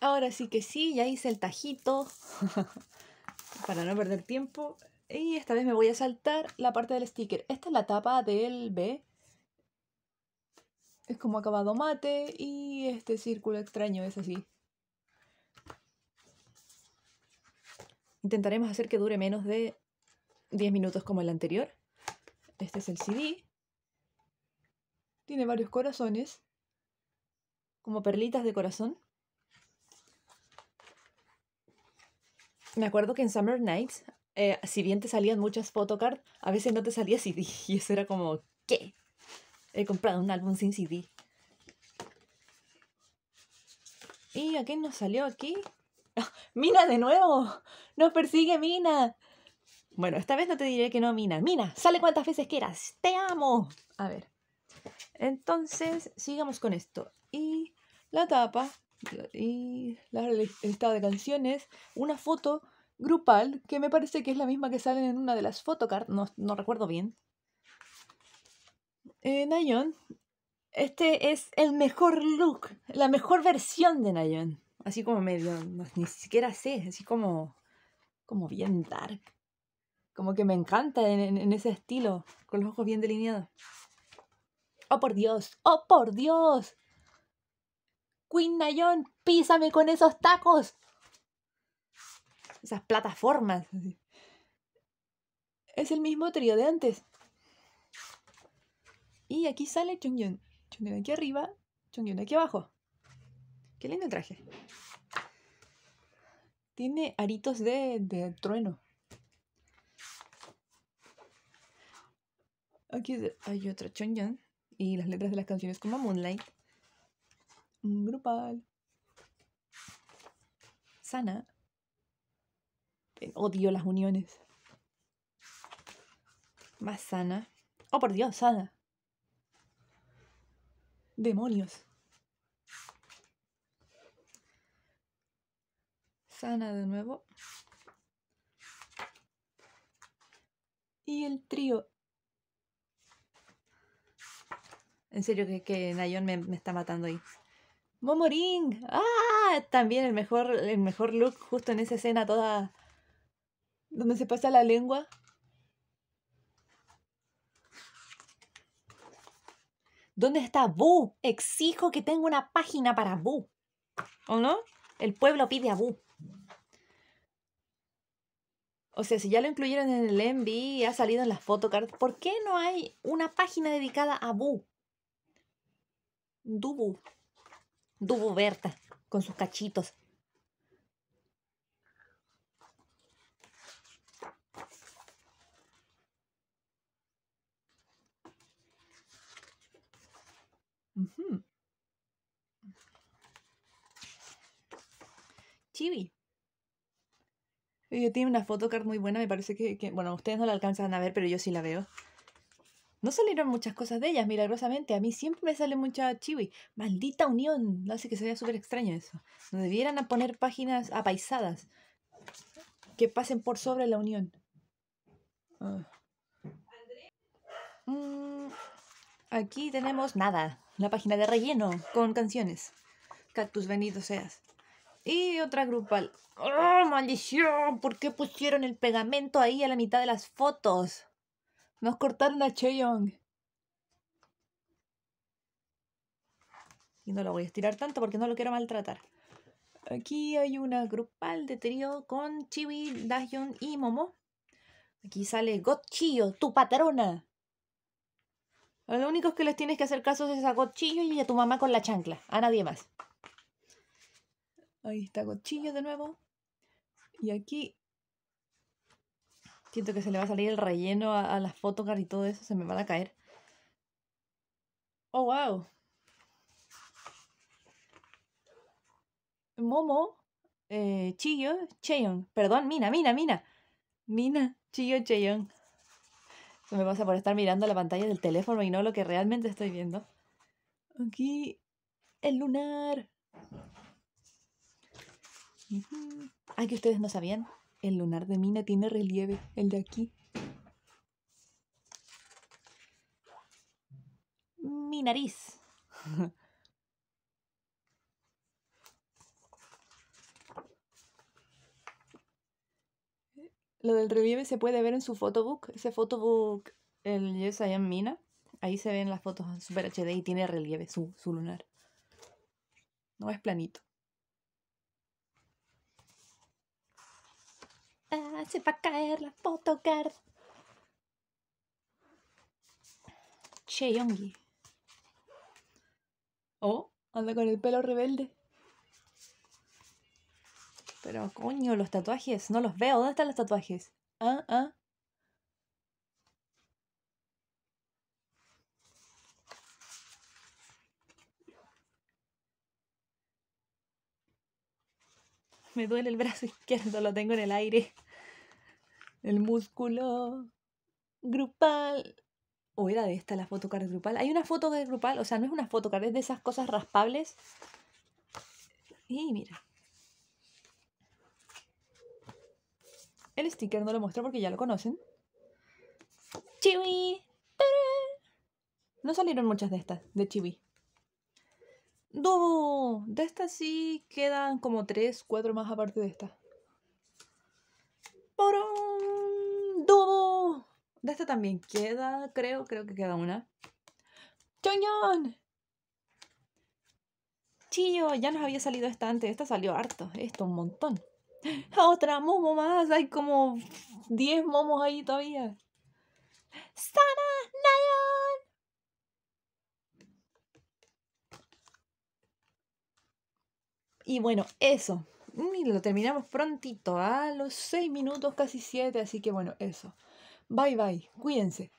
Ahora sí que sí, ya hice el tajito para no perder tiempo. Y esta vez me voy a saltar la parte del sticker. Esta es la tapa del B. Es como acabado mate y este círculo extraño es así. Intentaremos hacer que dure menos de 10 minutos como el anterior. Este es el CD. Tiene varios corazones, como perlitas de corazón. me acuerdo que en Summer Nights, eh, si bien te salían muchas photocards, a veces no te salía CD. Y eso era como, ¿qué? He comprado un álbum sin CD. ¿Y a quién nos salió aquí? ¡Mina de nuevo! ¡Nos persigue Mina! Bueno, esta vez no te diré que no, Mina. Mina, sale cuantas veces quieras. ¡Te amo! A ver. Entonces, sigamos con esto. Y la tapa y la, lista de canciones, una foto grupal que me parece que es la misma que sale en una de las photocards, no, no recuerdo bien. Eh, Nayon, este es el mejor look, la mejor versión de Nayon. Así como medio, ni siquiera sé, así como, como bien dark. Como que me encanta en ese estilo, con los ojos bien delineados. ¡Oh, por Dios! ¡Oh, por Dios! Queen písame con esos tacos. Esas plataformas. Es el mismo trío de antes. Y aquí sale Chungyun. Chongyun aquí arriba, Chongyun aquí abajo. Qué lindo traje. Tiene aritos de, trueno. Aquí hay otra Chongyun Y las letras de las canciones como Moonlight. Mm, grupal. Sana. Odio las uniones. Más sana. Oh, por Dios, sana. Demonios. Sana de nuevo. Y el trío. En serio que, que Nayon me está matando ahí. Momorín. Ah, también el mejor, el mejor look justo en esa escena toda donde se pasa la lengua. ¿Dónde está Bu? Exijo que tenga una página para Bu. ¿O no? El pueblo pide a Bu. O sea, si ya lo incluyeron en el MV y ha salido en las photocards, ¿por qué no hay una página dedicada a Bu? Dubu. Dubu Berta, con sus cachitos. Chibi. Yo tiene una photocard muy buena, me parece que, bueno, ustedes no la alcanzan a ver, pero yo sí la veo. No salieron muchas cosas de ellas, milagrosamente. A mí siempre me sale mucha chiwi. Maldita unión. No sé que sería súper extraño eso. No debieran poner páginas apaisadas que pasen por sobre la unión. Ah. Mm, aquí tenemos nada. Una página de relleno con canciones. Cactus venido seas. Y otra grupal. ¡Oh, maldición! ¿Por qué pusieron el pegamento ahí a la mitad de las fotos? Nos cortaron a Cheyong. Y no lo voy a estirar tanto porque no lo quiero maltratar. Aquí hay una grupal de trío con Chibi, Dahyun y Momo. Aquí sale Gotchillo, tu patrona. Lo únicos que les tienes que hacer caso es a Gotchillo y a tu mamá con la chancla, a nadie más. Ahí está Gotchillo de nuevo. Y aquí Siento que se le va a salir el relleno a, las fotocars y todo eso, se me van a caer. Oh, wow. Momo, eh, Chillo, Cheon. Perdón, Mina, Mina, Mina. Mina, Chillo, Cheon. Se me pasa por estar mirando la pantalla del teléfono y no lo que realmente estoy viendo. Aquí, el lunar. Ay, que ustedes no sabían. El lunar de Mina tiene relieve, el de aquí. Mi nariz. Lo del relieve se puede ver en su photobook. Ese photobook, el Yes I Am Mina. Ahí se ven las fotos en Super HD y tiene relieve su, su lunar. No es planito. Ah, se va a caer la photocard. Cheyongi. Oh, anda con el pelo rebelde. Pero coño, los tatuajes, no los veo. ¿Dónde están los tatuajes? Ah, ah. Me duele el brazo izquierdo, lo tengo en el aire. El músculo grupal. ¿O era de esta la fotocard grupal? Hay una foto de grupal, o sea, no es una fotocard, es de esas cosas raspables. Y mira. El sticker no lo muestro porque ya lo conocen. ¡Chiwi! No salieron muchas de estas, de Chiwi. No, de esta sí quedan como tres, cuatro más aparte de esta. ¡Porón! do De esta también queda, creo, creo que queda una. Choñón! Chillo, ya nos había salido esta antes. Esta salió harto, esto, un montón. ¡Ah! ¡Otra momo más! Hay como 10 momos ahí todavía. ¡Sana! Y bueno, eso. Y lo terminamos prontito, ¿ah? a los seis minutos, casi siete así que bueno, eso. Bye bye, cuídense.